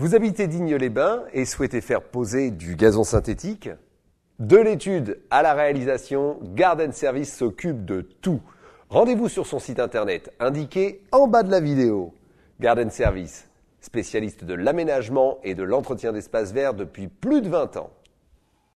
Vous habitez Digne-les-Bains et souhaitez faire poser du gazon synthétique De l'étude à la réalisation, Garden Service s'occupe de tout. Rendez-vous sur son site internet indiqué en bas de la vidéo. Garden Service, spécialiste de l'aménagement et de l'entretien d'espaces verts depuis plus de 20 ans.